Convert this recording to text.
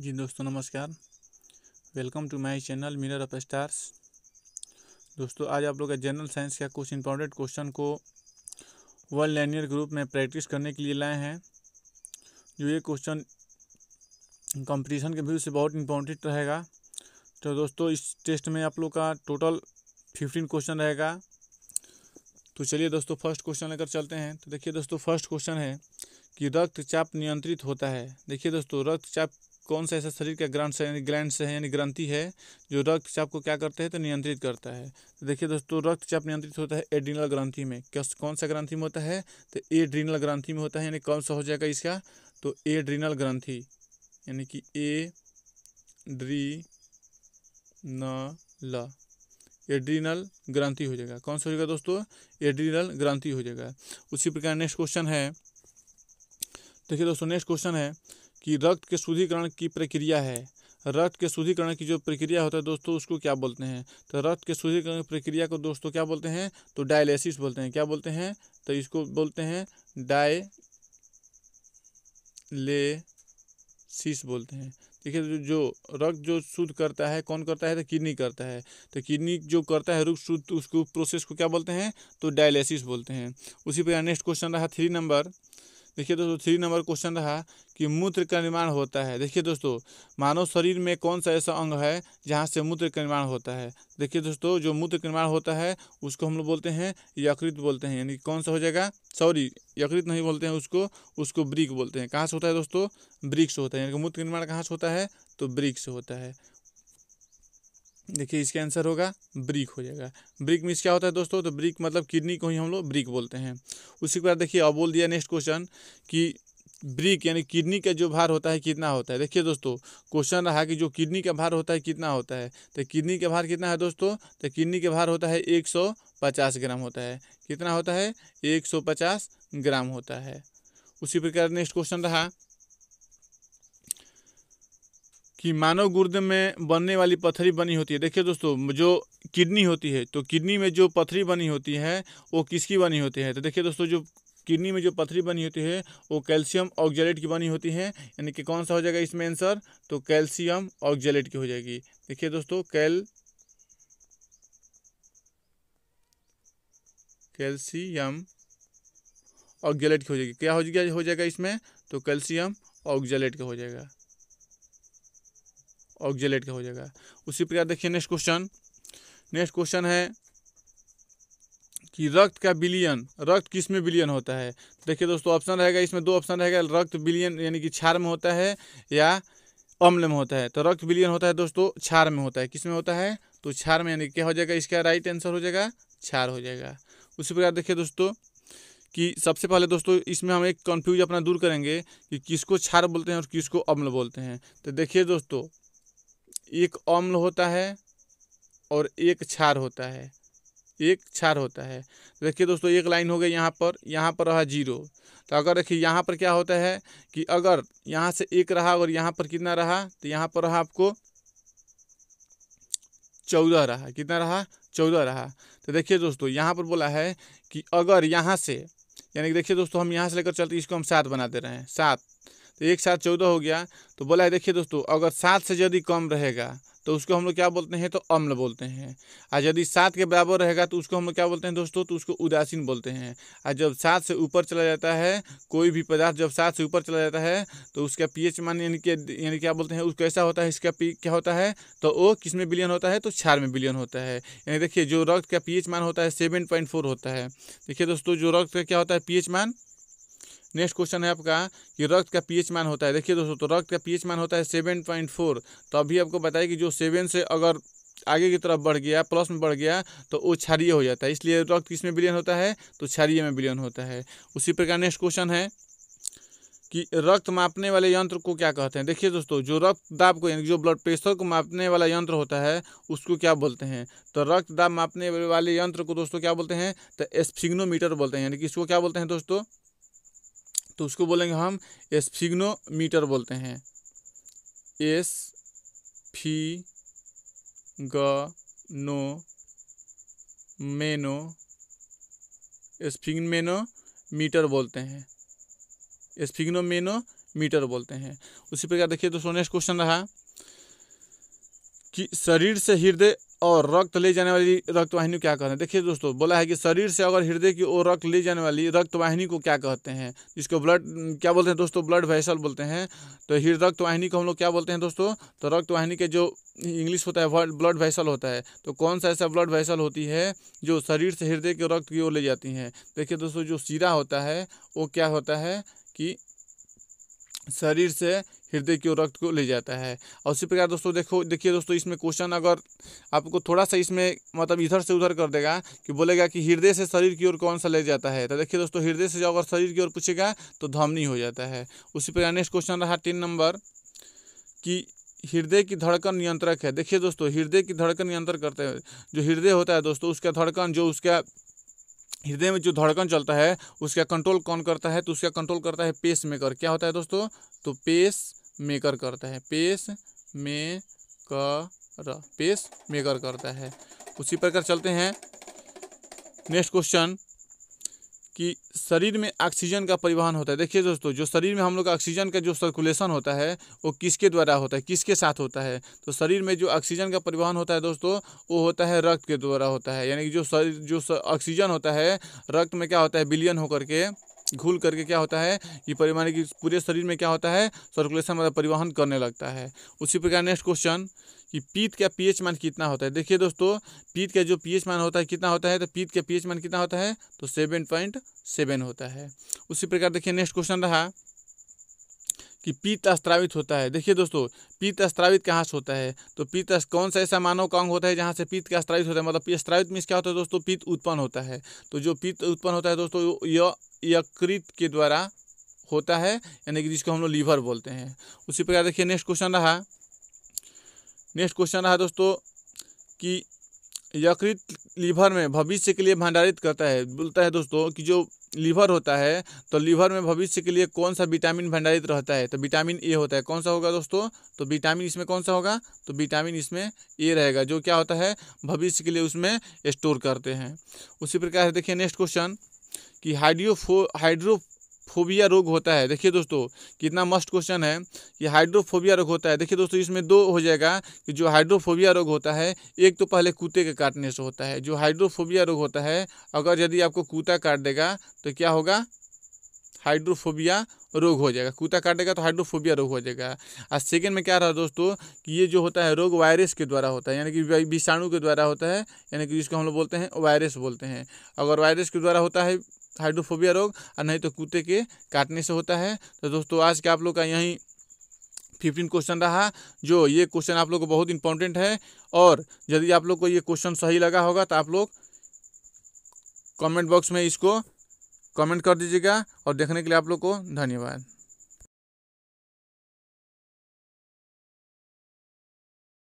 जी दोस्तों नमस्कार welcome to my channel mirror of stars दोस्तों आज आप लोग का जनरल साइंस का कुछ इंपॉर्टेंट क्वेश्चन को वन लाइनियर ग्रुप में प्रैक्टिस करने के लिए लाए हैं जो ये क्वेश्चन कंपटीशन के व्यू से बहुत इम्पोर्टेंट रहेगा तो दोस्तों इस टेस्ट में आप लोग का टोटल फिफ्टीन क्वेश्चन रहेगा तो चलिए दोस्तों फर्स्ट क्वेश्चन लेकर चलते हैं तो देखिए दोस्तों फर्स्ट क्वेश्चन है कि रक्तचाप नियंत्रित होता है देखिए दोस्तों रक्तचाप कौन से ऐसे शरीर के ग्रंथ से यानी ग्लैंड है यानी ग्रंथि है जो रक्तचाप को क्या करते हैं तो नियंत्रित करता है तो देखिए दोस्तों रक्तचाप नियंत्रित होता है एड्रिनल ग्रंथि में क्या कौन सा ग्रंथि में होता है तो एड्रिनल ग्रंथि में होता है यानी कौन सा हो जाएगा इसका तो एड्रिनल ग्रंथि यानी कि ए ड्री न ल एड्रिनल ग्रंथि हो जाएगा कौन सा हो जाएगा दोस्तों एड्रिनल ग्रंथि हो जाएगा उसी प्रकार नेक्स्ट क्वेश्चन है देखिए दोस्तों नेक्स्ट क्वेश्चन है कि रक्त के शुद्धिकरण की प्रक्रिया है रक्त के शुद्धिकरण की जो प्रक्रिया होता है दोस्तों उसको क्या बोलते हैं तो रक्त के शुद्धिकरण प्रक्रिया को दोस्तों क्या बोलते हैं तो डायलिसिस बोलते हैं क्या बोलते हैं तो इसको बोलते हैं डायलिसिस बोलते हैं देखिए जो रक्त जो शुद्ध करता है कौन करता है तो किडनी करता है तो किडनी जो करता है रुक शुद्ध उसको प्रोसेस को क्या बोलते हैं तो डायलिसिस बोलते हैं उसी पर नेक्स्ट क्वेश्चन रहा थ्री नंबर देखिए दोस्तों थ्री नंबर क्वेश्चन रहा कि मूत्र का निर्माण होता है देखिए दोस्तों मानव शरीर में कौन सा ऐसा अंग है जहाँ से मूत्र का निर्माण होता है देखिए दोस्तों जो मूत्र का निर्माण होता है उसको हम लोग बोलते हैं यकृत बोलते हैं यानी कौन सा हो जाएगा सॉरी यकृत नहीं बोलते हैं उसको उसको ब्रिक बोलते हैं कहाँ से होता है दोस्तों ब्रिक से होता है यानी कि मूत्र का निर्माण कहाँ से होता है तो ब्रिक से होता है देखिए इसका आंसर होगा ब्रिक हो जाएगा ब्रिक मीन्स क्या होता है दोस्तों तो ब्रिक मतलब किडनी को ही हम लोग ब्रिक बोलते हैं उसी के बाद देखिए अब बोल दिया नेक्स्ट क्वेश्चन कि ब्रिक यानी किडनी का जो भार होता है कितना होता है देखिए दोस्तों क्वेश्चन रहा कि जो किडनी का भार होता है कितना होता है तो किडनी का भार कितना है दोस्तों तो किडनी का भार होता है एक सौ पचास ग्राम होता है कितना होता है एक सौ पचास ग्राम होता है उसी प्रकार नेक्स्ट क्वेश्चन रहा कि मानव गुर्दे में बनने वाली पथरी बनी होती है देखिए दोस्तों जो किडनी होती है तो किडनी में जो पथरी बनी होती है वो किसकी बनी होती है तो देखिए दोस्तों जो किडनी में जो पथरी बनी होती है वो कैल्शियम ऑक्जेलेट की बनी होती है यानी कि कौन सा हो जाएगा इसमें आंसर तो कैल्शियम ऑक्जेलेट की हो जाएगी देखिए दोस्तों कैल कैल्शियम ऑक्जेलेट की हो जाएगी क्या हो जाएगा हो जाएगा इसमें तो कैल्शियम ऑक्जेलेट का हो जाएगा ऑक्जेलेट का हो जाएगा उसी प्रकार देखिए नेक्स्ट क्वेश्चन नेक्स्ट क्वेश्चन है कि रक्त का बिलियन रक्त किस में बिलियन होता है देखिए दोस्तों ऑप्शन रहेगा इसमें दो ऑप्शन रहेगा रक्त बिलियन यानी कि क्षार में होता है या अम्ल में होता है तो रक्त बिलियन होता है दोस्तों क्षार में होता है किस में होता है तो क्षार में यानी क्या हो जाएगा इसका राइट आंसर हो जाएगा क्षार हो जाएगा उसी प्रकार देखिए दोस्तों कि सबसे पहले दोस्तों इसमें हम एक कन्फ्यूज अपना दूर करेंगे कि किसको क्षार बोलते हैं और किसको अम्ल बोलते हैं तो देखिए दोस्तों एक अम्ल होता है और एक क्षार होता है एक क्षार होता है देखिए दोस्तों एक लाइन हो गई यहाँ पर यहाँ पर रहा जीरो तो अगर देखिए यहाँ पर क्या होता है कि अगर यहाँ से एक रहा और यहाँ पर कितना रहा तो यहाँ पर रहा आपको चौदह रहा कितना रहा चौदह रहा तो देखिए दोस्तों यहाँ पर बोला है कि अगर यहाँ से यानी कि देखिए दोस्तों हम यहाँ से लेकर चलते इसको हम सात बना दे रहे हैं सात तो एक साथ चौदह हो गया तो बोला है देखिए दोस्तों अगर सात से यदि कम रहेगा तो उसको हम लोग क्या बोलते हैं तो अम्ल बोलते हैं और यदि सात के बराबर रहेगा तो उसको हम लोग क्या बोलते हैं दोस्तों तो उसको उदासीन बोलते हैं और जब सात से ऊपर चला जाता है कोई भी पदार्थ जब सात से ऊपर चला जाता है तो उसका पीएच मान यानी कि यानी क्या बोलते हैं उस कैसा होता है इसका पी क्या होता है तो ओ किस में बिलियन होता है तो क्षार में बिलियन होता है यानी देखिए जो रक्त का पी मान होता है सेवन होता है देखिए दोस्तों जो रक्त का क्या होता है पी मान नेक्स्ट क्वेश्चन है आपका कि रक्त का पीएच मान होता है देखिए दोस्तों तो रक्त का पीएच मान होता है सेवन पॉइंट फोर तो अभी आपको बताया कि जो सेवन से अगर आगे की तरफ बढ़ गया प्लस में बढ़ गया तो वो क्षारिय हो जाता है इसलिए रक्त किस में विलियन होता है तो क्षारिय में विलियन होता है उसी प्रकार नेक्स्ट क्वेश्चन है कि रक्त मापने वाले यंत्र को क्या कहते हैं देखिए दोस्तों जो रक्त दाब को यानी जो ब्लड प्रेशर को मापने वाला यंत्र होता है उसको क्या बोलते हैं तो रक्त दाब मापने वाले यंत्र को दोस्तों क्या बोलते हैं तो एस्फिग्नोमीटर बोलते हैं यानी कि इसको क्या बोलते हैं दोस्तों तो उसको बोलेंगे हम एस्फिग्नोमीटर बोलते हैं एस फी ग नो मेनो मीटर बोलते हैं मीटर बोलते हैं उसी प्रकार देखिए दोस्तों नेक्स्ट क्वेश्चन रहा कि शरीर से हृदय और रक्त ले जाने वाली रक्त वाहिनी क्या कहते हैं देखिए दोस्तों बोला है कि शरीर से अगर हृदय की ओर रक्त ले जाने वाली रक्त वाहिनी को क्या कहते हैं जिसको ब्लड क्या बोलते हैं दोस्तों ब्लड वैसल बोलते हैं तो हृदय रक्त वाहिनी को हम लोग क्या बोलते हैं दोस्तों तो रक्त वाहिनी के जो इंग्लिश होता है ब्लड वैसल होता है तो कौन सा ऐसा ब्लड वैसल होती है जो शरीर से हृदय के रक्त की ओर ले जाती हैं देखिए दोस्तों जो सीरा होता है वो क्या होता है कि शरीर से हृदय की ओर रक्त को ले जाता है और उसी प्रकार दोस्तों देखो देखिए दोस्तों इसमें क्वेश्चन अगर आपको थोड़ा सा इसमें मतलब इधर से उधर कर देगा कि बोलेगा कि हृदय से शरीर की ओर कौन सा ले जाता है तो देखिए दोस्तों हृदय से जो अगर शरीर की ओर पूछेगा तो धमनी हो जाता है उसी प्रकार नेक्स्ट क्वेश्चन रहा तीन नंबर कि हृदय की धड़कन नियंत्रक है देखिए दोस्तों हृदय की धड़कन नियंत्रण करते हैं जो हृदय होता है दोस्तों उसका धड़कन जो उसका हृदय में जो धड़कन चलता है उसका कंट्रोल कौन करता है तो उसका कंट्रोल करता है पेस मेकर क्या होता है दोस्तों तो पेस मेकर करता है पेस कर पेस मेकर करता है उसी प्रकार चलते हैं नेक्स्ट क्वेश्चन कि शरीर में ऑक्सीजन का परिवहन होता है देखिए दोस्तों जो शरीर में हम लोग का ऑक्सीजन का जो सर्कुलेशन होता है वो किसके द्वारा होता है किसके साथ होता है तो शरीर में जो ऑक्सीजन का परिवहन होता है दोस्तों वो होता है रक्त के द्वारा होता है यानी कि जो शरीर जो ऑक्सीजन होता है रक्त में क्या होता है बिलियन होकर के घूल करके क्या होता है ये परिमाण की पूरे शरीर में क्या होता है सर्कुलेशन मतलब परिवहन करने लगता है उसी प्रकार नेक्स्ट क्वेश्चन कि पीत का पीएच मान कितना होता है देखिए दोस्तों पीत का जो पीएच मान होता है कितना होता है तो पीत का पीएच मान कितना होता है तो सेवन पॉइंट सेवन होता है उसी प्रकार देखिए नेक्स्ट क्वेश्चन रहा कि पीत अस्त्रावित होता है देखिए दोस्तों पीत अस्त्रावित कहाँ से होता है तो पीत कौन सा ऐसा मानव का अंग होता है जहाँ से पीत का अस्त्रावित होता है मतलब अस्त्रावित मीन्स क्या होता है दोस्तों पीत उत्पन्न होता है तो जो पीत उत्पन्न होता है दोस्तों यकृत के द्वारा होता है यानी कि जिसको हम लोग लीवर बोलते हैं उसी प्रकार देखिए नेक्स्ट क्वेश्चन रहा नेक्स्ट क्वेश्चन रहा दोस्तों कि यकृत लीवर में भविष्य के लिए भंडारित करता है बोलता है दोस्तों कि जो लीवर होता है तो लीवर में भविष्य के लिए कौन सा विटामिन भंडारित रहता है तो विटामिन ए होता है कौन सा होगा दोस्तों तो विटामिन इसमें कौन सा होगा तो विटामिन इसमें ए रहेगा जो क्या होता है भविष्य के लिए उसमें स्टोर करते हैं उसी प्रकार से देखिए नेक्स्ट क्वेश्चन कि हाइड्रोफो हाइड्रो फोबिया रोग होता है देखिए दोस्तों कितना मस्ट क्वेश्चन है कि हाइड्रोफोबिया रोग होता है देखिए दोस्तों इसमें दो हो जाएगा कि जो हाइड्रोफोबिया रोग होता है एक तो पहले कुत्ते के काटने से होता है जो हाइड्रोफोबिया रोग होता है अगर यदि आपको कुत्ता काट देगा तो क्या होगा हाइड्रोफोबिया रोग हो जाएगा कूता काटेगा तो हाइड्रोफोबिया रोग हो जाएगा और सेकेंड में क्या रहा दोस्तों कि ये जो होता है रोग वायरस के द्वारा होता है यानी कि विषाणु के द्वारा होता है यानी कि जिसको हम लोग बोलते हैं वायरस बोलते हैं अगर वायरस के द्वारा होता है हाइड्रोफोबिया रोग और नहीं तो कुत्ते के काटने से होता है तो दोस्तों आज के आप लोग का यहीं फिफ्टीन क्वेश्चन रहा जो ये क्वेश्चन आप लोग को बहुत इंपॉर्टेंट है और यदि आप लोग को ये क्वेश्चन सही लगा होगा तो आप लोग कमेंट बॉक्स में इसको कमेंट कर दीजिएगा और देखने के लिए आप लोग को धन्यवाद